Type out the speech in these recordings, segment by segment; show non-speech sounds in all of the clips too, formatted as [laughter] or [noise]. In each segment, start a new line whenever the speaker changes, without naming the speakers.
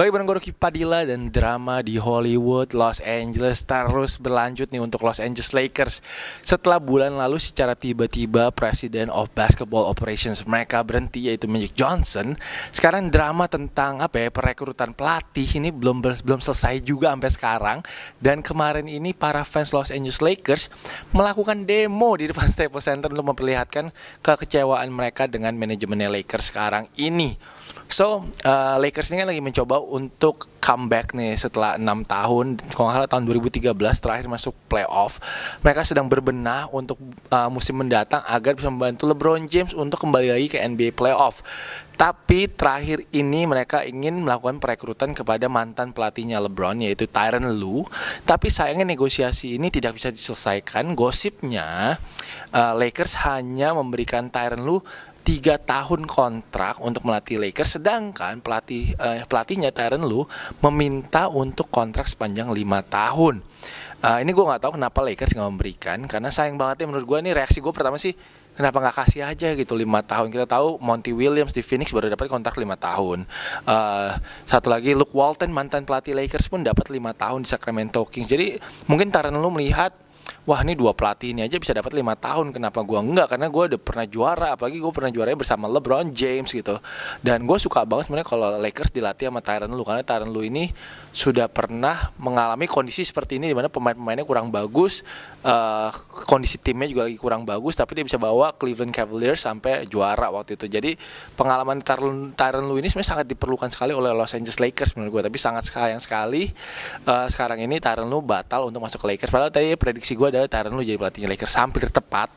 Baik gue Padilla dan drama di Hollywood Los Angeles terus berlanjut nih untuk Los Angeles Lakers. Setelah bulan lalu secara tiba-tiba Presiden of Basketball Operations mereka berhenti yaitu Magic Johnson. Sekarang drama tentang apa ya perekrutan pelatih ini belum belum selesai juga sampai sekarang dan kemarin ini para fans Los Angeles Lakers melakukan demo di depan [laughs] Staples Center untuk memperlihatkan kekecewaan mereka dengan manajemen Lakers sekarang ini. So, uh, Lakers ini kan lagi mencoba untuk comeback nih setelah enam tahun, kalau nggak salah tahun 2013 terakhir masuk playoff. Mereka sedang berbenah untuk uh, musim mendatang agar bisa membantu LeBron James untuk kembali lagi ke NBA playoff. Tapi terakhir ini mereka ingin melakukan perekrutan kepada mantan pelatihnya LeBron yaitu Tyron Lue. Tapi sayangnya negosiasi ini tidak bisa diselesaikan. Gosipnya uh, Lakers hanya memberikan Tyron Lue tiga tahun kontrak untuk melatih Lakers, sedangkan pelatih uh, pelatihnya Tyron Lu meminta untuk kontrak sepanjang lima tahun. Uh, ini gue nggak tahu kenapa Lakers nggak memberikan, karena sayang banget ya menurut gue ini reaksi gue pertama sih kenapa nggak kasih aja gitu lima tahun kita tahu Monty Williams di Phoenix baru dapat kontrak lima tahun uh, satu lagi Luke Walton mantan pelatih Lakers pun dapat lima tahun di Sacramento Kings jadi mungkin Tyron lu melihat wah ini dua pelatih ini aja bisa dapat lima tahun kenapa gue enggak karena gue udah pernah juara apalagi gue pernah juaranya bersama LeBron James gitu dan gue suka banget sebenarnya kalau Lakers dilatih sama Tyron lu karena Tyron lu ini sudah pernah mengalami kondisi seperti ini dimana pemain-pemainnya kurang bagus uh, kondisi timnya juga lagi kurang bagus tapi dia bisa bawa Cleveland Cavaliers sampai juara waktu itu jadi pengalaman Tyron, Tyron ini sebenarnya sangat diperlukan sekali oleh Los Angeles Lakers menurut gue tapi sangat sayang sekali uh, sekarang ini Tyron lu batal untuk masuk ke Lakers padahal tadi prediksi gue adalah taran lu jadi pelatihnya Lakers hampir tepat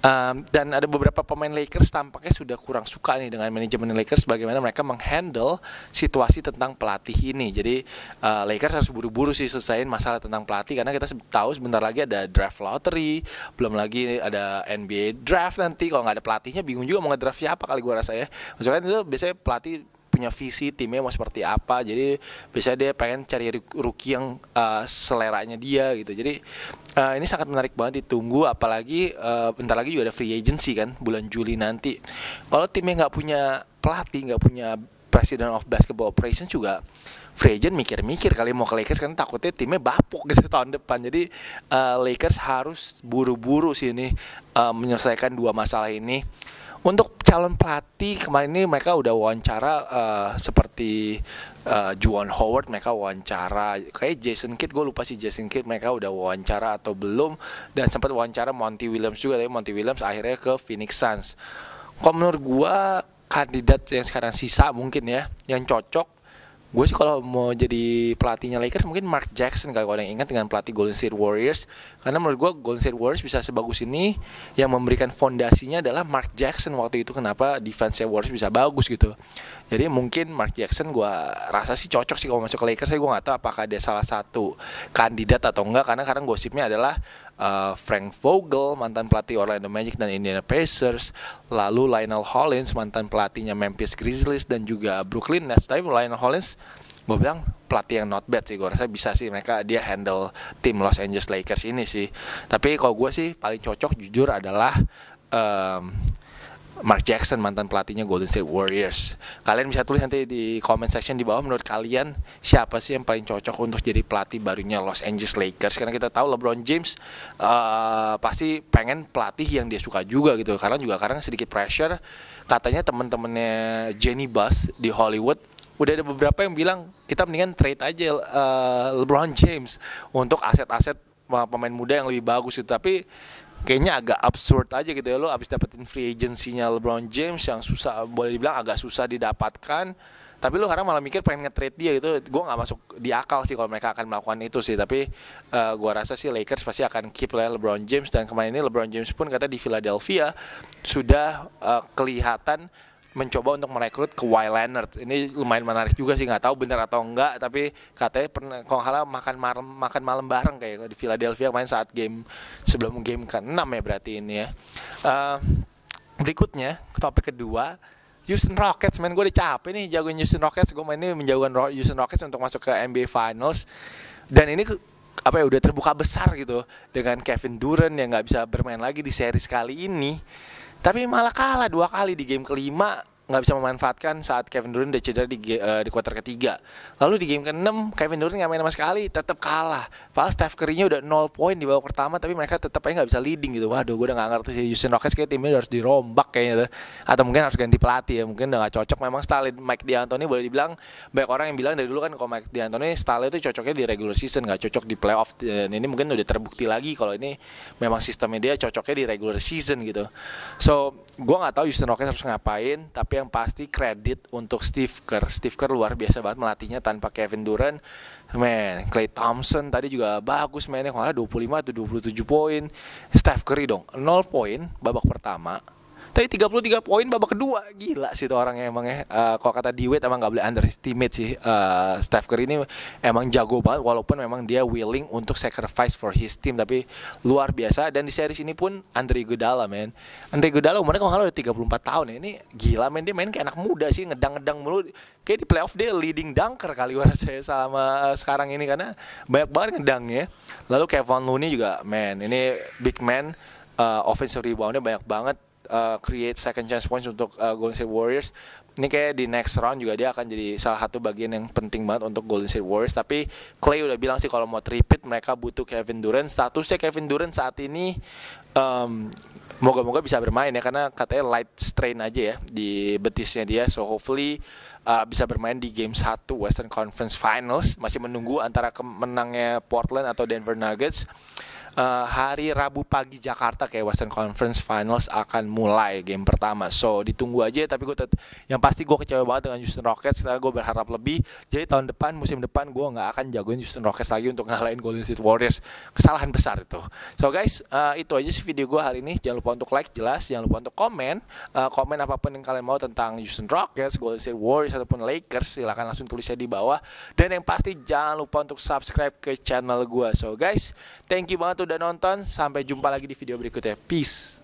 um, dan ada beberapa pemain Lakers tampaknya sudah kurang suka nih dengan manajemen Lakers bagaimana mereka menghandle situasi tentang pelatih ini jadi uh, Lakers harus buru-buru sih selesaiin masalah tentang pelatih karena kita tahu sebentar lagi ada draft lottery belum lagi ada NBA draft nanti kalau nggak ada pelatihnya bingung juga mau ngedraft siapa kali gue rasa ya maksudnya kan itu biasanya pelatih punya visi timnya mau seperti apa jadi biasanya dia pengen cari rookie yang uh, seleranya dia gitu jadi uh, ini sangat menarik banget ditunggu apalagi uh, bentar lagi juga ada free agency kan bulan Juli nanti kalau timnya nggak punya pelatih nggak punya president of basketball operations juga free agent mikir-mikir kali mau ke Lakers kan takutnya timnya bapuk [laughs] gitu tahun depan jadi uh, Lakers harus buru-buru sih ini uh, menyelesaikan dua masalah ini untuk calon pelatih kemarin ini mereka udah wawancara uh, seperti uh, Juan Howard mereka wawancara kayak Jason Kidd gue lupa sih Jason Kidd mereka udah wawancara atau belum dan sempat wawancara Monty Williams juga tapi Monty Williams akhirnya ke Phoenix Suns. Kalau menurut gue kandidat yang sekarang sisa mungkin ya yang cocok gue sih kalau mau jadi pelatihnya Lakers mungkin Mark Jackson kalau ada yang ingat dengan pelatih Golden State Warriors karena menurut gue Golden State Warriors bisa sebagus ini yang memberikan fondasinya adalah Mark Jackson waktu itu kenapa defense Warriors bisa bagus gitu jadi mungkin Mark Jackson gue rasa sih cocok sih kalau masuk ke Lakers saya gue nggak tahu apakah dia salah satu kandidat atau enggak karena sekarang gosipnya adalah uh, Frank Vogel mantan pelatih Orlando Magic dan Indiana Pacers lalu Lionel Hollins mantan pelatihnya Memphis Grizzlies dan juga Brooklyn Nets tapi Lionel Hollins gue bilang pelatih yang not bad sih gue rasa bisa sih mereka dia handle tim Los Angeles Lakers ini sih tapi kalau gue sih paling cocok jujur adalah um, Mark Jackson mantan pelatihnya Golden State Warriors. Kalian bisa tulis nanti di comment section di bawah menurut kalian siapa sih yang paling cocok untuk jadi pelatih barunya Los Angeles Lakers karena kita tahu LeBron James uh, pasti pengen pelatih yang dia suka juga gitu. Karena juga karena sedikit pressure katanya teman-temannya Jenny Bus di Hollywood udah ada beberapa yang bilang kita mendingan trade aja uh, LeBron James untuk aset-aset eh, pemain muda yang lebih bagus itu tapi kayaknya agak absurd aja gitu ya lo abis dapetin free agency-nya LeBron James yang susah boleh dibilang agak susah didapatkan tapi lu sekarang malah mikir pengen nge-trade dia gitu gue nggak masuk di akal sih kalau mereka akan melakukan itu sih tapi uh, eh, gue rasa sih Lakers pasti akan keep lah LeBron James dan kemarin ini LeBron James pun kata di Philadelphia sudah uh, kelihatan mencoba untuk merekrut ke Kawhi Leonard. Ini lumayan menarik juga sih, nggak tahu benar atau enggak, tapi katanya pernah kalau salah makan malam makan malam bareng kayak di Philadelphia main saat game sebelum game ke-6 ya berarti ini ya. Uh, berikutnya, topik kedua Houston Rockets main gue udah capek nih jagoin Houston Rockets gue main ini menjauhkan Houston Rockets untuk masuk ke NBA Finals dan ini apa ya udah terbuka besar gitu dengan Kevin Durant yang nggak bisa bermain lagi di seri kali ini tapi malah kalah dua kali di game kelima nggak bisa memanfaatkan saat Kevin Durant udah cedera di uh, di kuarter ketiga. Lalu di game keenam Kevin Durant nggak main sama sekali, tetap kalah. Padahal Steph Curry-nya udah 0 poin di babak pertama tapi mereka tetap aja nggak bisa leading gitu. Waduh, gue udah nggak ngerti sih Houston Rockets kayak timnya harus dirombak kayaknya tuh. Atau mungkin harus ganti pelatih ya, mungkin udah nggak cocok. Memang style Mike D'Antoni boleh dibilang banyak orang yang bilang dari dulu kan kalau Mike D'Antoni style itu cocoknya di regular season, nggak cocok di playoff. Dan ini mungkin udah terbukti lagi kalau ini memang sistemnya dia cocoknya di regular season gitu. So, gue nggak tahu Houston Rockets harus ngapain, tapi tapi yang pasti kredit untuk Steve Kerr. Steve Kerr luar biasa banget melatihnya tanpa Kevin Durant. Man, Clay Thompson tadi juga bagus mainnya kalau 25 atau 27 poin. Steph Curry dong, 0 poin babak pertama, tapi 33 poin babak kedua gila sih itu orangnya emang ya. Uh, kalau kata Dewitt emang gak boleh underestimate sih. Uh, Steph Curry ini emang jago banget walaupun memang dia willing untuk sacrifice for his team tapi luar biasa dan di series ini pun Andre Iguodala men. Andre Iguodala umurnya kalau udah 34 tahun ya. Ini gila men dia main kayak anak muda sih ngedang-ngedang mulu. Kayak di playoff dia leading dunker kali [laughs] gue saya selama eh, sekarang ini karena banyak banget ngedangnya. Lalu Kevin Looney juga men ini big man uh, offensive reboundnya banyak banget uh, create second chance points untuk uh, Golden State Warriors. Ini kayak di next round juga dia akan jadi salah satu bagian yang penting banget untuk Golden State Warriors. Tapi Clay udah bilang sih kalau mau repeat mereka butuh Kevin Durant. Statusnya Kevin Durant saat ini um, moga-moga bisa bermain ya karena katanya light strain aja ya di betisnya dia. So hopefully uh, bisa bermain di game 1 Western Conference Finals. Masih menunggu antara kemenangnya Portland atau Denver Nuggets uh, hari Rabu pagi Jakarta kayak Western Conference Finals akan mulai game pertama. So ditunggu aja tapi gue yang pasti gue kecewa banget dengan Houston Rockets karena gue berharap lebih. Jadi tahun depan musim depan gue nggak akan jagoin Houston Rockets lagi untuk ngalahin Golden State Warriors. Kesalahan besar itu. So guys uh, itu aja sih video gue hari ini. Jangan lupa untuk like jelas, jangan lupa untuk komen, uh, komen apapun yang kalian mau tentang Houston Rockets, Golden State Warriors ataupun Lakers silahkan langsung tulisnya di bawah. Dan yang pasti jangan lupa untuk subscribe ke channel gue. So guys, thank you banget udah nonton. Sampai jumpa lagi di video berikutnya. Peace.